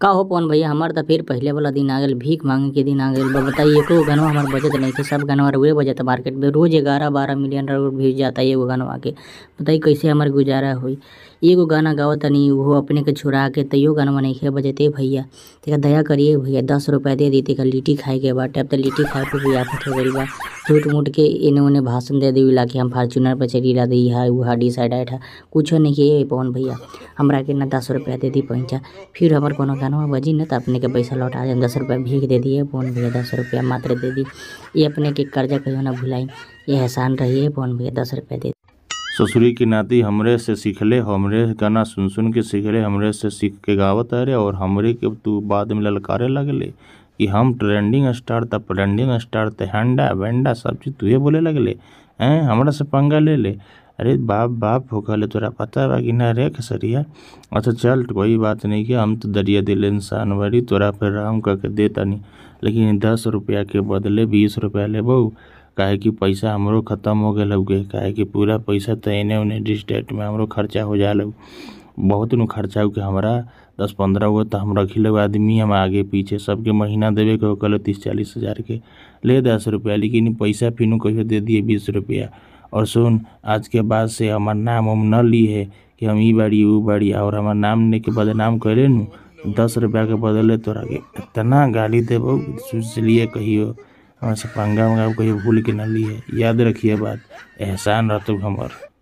का हो पवन भैया हमार तो फिर पहले वाला दिन आ गए भीख मांगे के दिन आ गए बताइए एको गनवा हमार बजट नहीं थे सब गनवा रुए बजत मार्केट में रोज ग्यारह बारह मिलियन रुपये जाता है एगो गनवा के बताइए कैसे हमार गुजारा हुई एगो गाना गाओ तनी वो अपने के छुड़ा के तैयो गाना नहीं खे बजते भैया तेरा दया करिए भैया दस रुपया दे दी तेरा लिट्टी खाए के बाद अब तो लिट्टी खाए पर भी आफत हो गई बा झूठ मूठ के उन्हें भाषण दे दी ला कि हम फार्चूनर पर चढ़ीला दी है वह डिसाइड है कुछ नहीं है पवन भैया हमरा के ना दस रुपया दे दी पैंचा फिर हमारे कोनो गाना बजी ना तो अपने के पैसा लौटा दें दस रुपया भीख दे दिए पवन भैया दस रुपया मात्र दे दी ये अपने के कर्जा कहीं ना भुलाई ये एहसान है पवन भैया दस रुपया दे ससुरी की नाती हमरे से सीखले हमरे गाना सुन सुन के सीखले हमरे से सीख के गावत रे और हमरे के तू बाद में ललकारे लगले कि हम ट्रेंडिंग तो स्टार तब ट्रेंडिंग स्टार त हंडा वेंडा सब चीज तुहे बोले लगले ऐ हमरा से पंगा ले ले अरे बाप बाप हो गए तोरा पता बा कि ना रे खसरिया अच्छा चल तो कोई बात नहीं कि हम तो दरिया दिल इंसान भरी तोरा पर राम कर के दे तनी लेकिन दस रुपया के बदले बीस रुपया ले बहू काहे कि पैसा हमरो ख़त्म हो गए लगे काहे कि पूरा पैसा तो एने ओने डिस्टेट में हमरो खर्चा हो जाए बहुत नु खर्चा हो कि हमारा दस पंद्रह गो तो हम रखी लोग आदमी हम आगे पीछे सबके महीना देवे के कल तीस चालीस हज़ार के ले दस रुपया लेकिन पैसा फिर कहो दे दिए बीस रुपया और सुन आज के बाद से हमार नाम हम न ली है कि हम ई बारी ऊ बारी और हमार नाम ने के बदनाम करे नू दस रुपया के बदले तोरा के इतना गाली देव सोच लिए कहियो हमारे पंगा वंगा कहियो भूल के न ली है याद रखिए बात एहसान रहते हमार